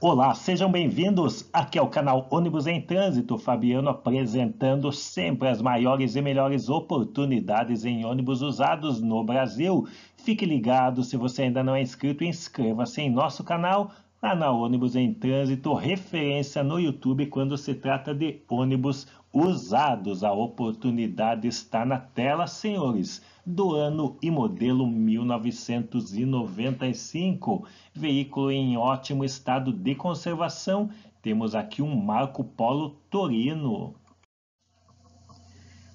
Olá, sejam bem-vindos. Aqui é o canal Ônibus em Trânsito, Fabiano apresentando sempre as maiores e melhores oportunidades em ônibus usados no Brasil. Fique ligado, se você ainda não é inscrito, inscreva-se em nosso canal lá na Ônibus em Trânsito, referência no YouTube quando se trata de ônibus usados. A oportunidade está na tela, senhores do ano e modelo 1995. Veículo em ótimo estado de conservação, temos aqui um Marco Polo Torino.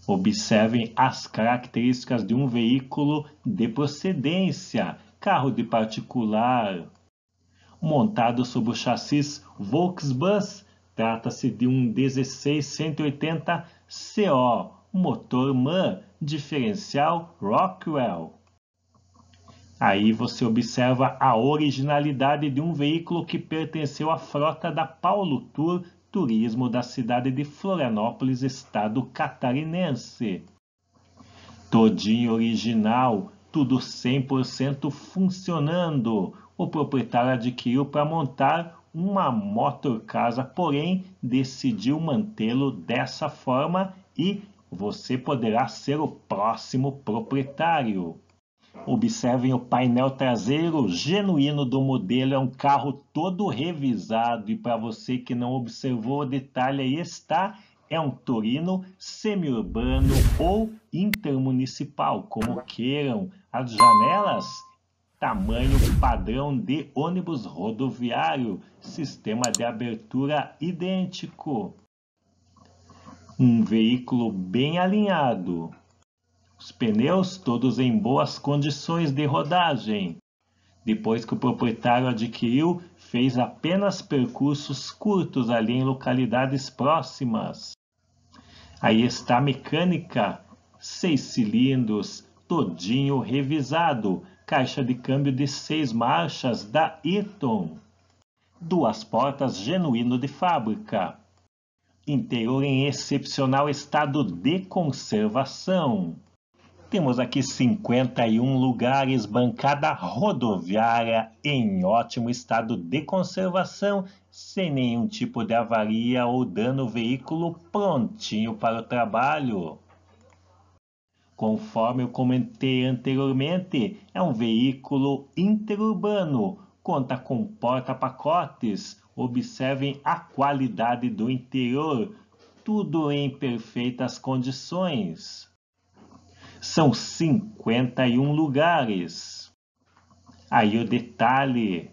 Observem as características de um veículo de procedência, carro de particular, montado sob o chassis Volksbus. Trata-se de um 16180 CO, motor MAN, diferencial Rockwell. Aí você observa a originalidade de um veículo que pertenceu à frota da Paulo Tour Turismo da cidade de Florianópolis, estado catarinense. Todinho original, tudo 100% funcionando. O proprietário adquiriu para montar uma motor casa, porém decidiu mantê-lo dessa forma e você poderá ser o próximo proprietário. Observem o painel traseiro genuíno do modelo, é um carro todo revisado e para você que não observou o detalhe aí está, é um Torino semiurbano ou intermunicipal, como queiram. As janelas tamanho padrão de ônibus rodoviário, sistema de abertura idêntico um veículo bem alinhado, os pneus todos em boas condições de rodagem. Depois que o proprietário adquiriu, fez apenas percursos curtos ali em localidades próximas. Aí está a mecânica, seis cilindros, todinho revisado, caixa de câmbio de seis marchas da Eaton, duas portas genuíno de fábrica, interior em excepcional estado de conservação. Temos aqui 51 lugares, bancada rodoviária em ótimo estado de conservação, sem nenhum tipo de avaria ou dano, veículo prontinho para o trabalho. Conforme eu comentei anteriormente, é um veículo interurbano, conta com porta-pacotes. Observem a qualidade do interior, tudo em perfeitas condições. São 51 lugares. Aí o detalhe.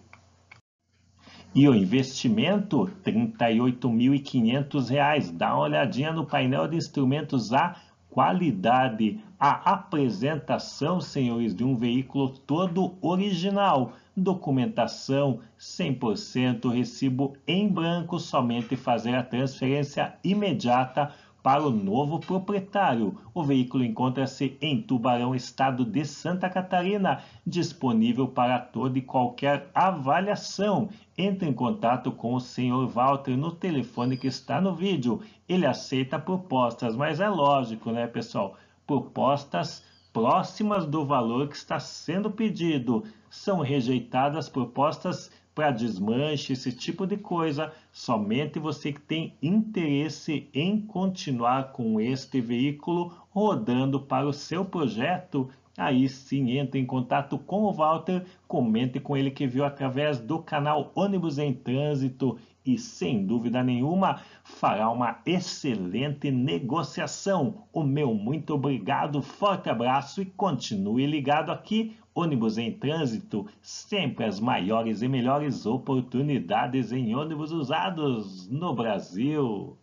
E o investimento, R$ 38.500. Dá uma olhadinha no painel de instrumentos A, qualidade, a apresentação, senhores, de um veículo todo original documentação 100%, recibo em branco, somente fazer a transferência imediata para o novo proprietário. O veículo encontra-se em Tubarão, estado de Santa Catarina, disponível para toda e qualquer avaliação. Entre em contato com o senhor Walter no telefone que está no vídeo. Ele aceita propostas, mas é lógico, né, pessoal? Propostas próximas do valor que está sendo pedido. São rejeitadas propostas para desmanche, esse tipo de coisa. Somente você que tem interesse em continuar com este veículo rodando para o seu projeto, aí sim entre em contato com o Walter, comente com ele que viu através do canal Ônibus em Trânsito e, sem dúvida nenhuma, fará uma excelente negociação. O meu muito obrigado, forte abraço e continue ligado aqui. Ônibus em trânsito, sempre as maiores e melhores oportunidades em ônibus usados no Brasil.